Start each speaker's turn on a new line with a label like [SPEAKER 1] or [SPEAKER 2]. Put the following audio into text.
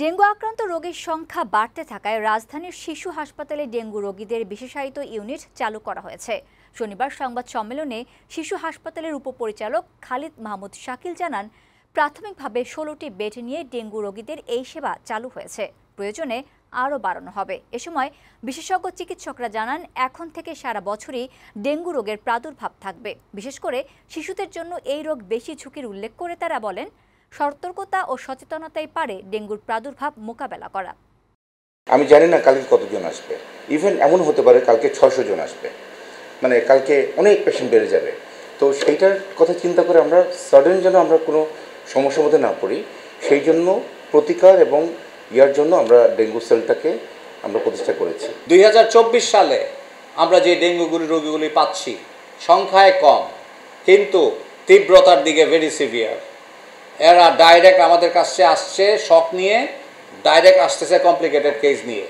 [SPEAKER 1] dengue আক্রান্ত রোগীর সংখ্যা বাড়তে থাকায় রাজধানীর শিশু হাসপাতালে ডেঙ্গু রোগীদের বিশেষায়িত ইউনিট চালু করা হয়েছে শনিবার সংবাদ সম্মেলনে শিশু হাসপাতালের উপপরিচালক খালিদ মাহমুদ শাকিল জানান প্রাথমিকভাবে ষোলোটি বেড নিয়ে ডেঙ্গু রোগীদের এই সেবা চালু হয়েছে প্রয়োজনে আরও বাড়ানো হবে এ সময় বিশেষজ্ঞ চিকিৎসকরা জানান এখন থেকে সারা বছরই ডেঙ্গু রোগের প্রাদুর্ভাব থাকবে বিশেষ করে শিশুদের জন্য এই রোগ বেশি ঝুঁকির উল্লেখ করে তারা বলেন সতর্কতা ও সচেতনতাই পারে ডেঙ্গুর প্রাদুর্ভাব মোকাবেলা করা
[SPEAKER 2] আমি জানি না কালকে কতজন আসবে ইভেন এমন হতে পারে কালকে ছশো জন আসবে মানে কালকে অনেক পেশেন্ট বেড়ে যাবে তো সেইটার কথা চিন্তা করে আমরা সাডেন যেন আমরা কোনো সমস্যার মধ্যে না পড়ি সেই জন্য প্রতিকার এবং ইয়ার জন্য আমরা ডেঙ্গু সেলটাকে আমরা প্রতিষ্ঠা করেছি
[SPEAKER 3] দুই সালে আমরা যে ডেঙ্গুগুলি রোগীগুলি পাচ্ছি সংখ্যায় কম কিন্তু তীব্রতার দিকে ভেরি সিভিয়ার এরা ডাইরেক্ট আমাদের কাছে আসছে শখ নিয়ে ডাইরেক্ট আসতেছে কমপ্লিকেটেড কেস নিয়ে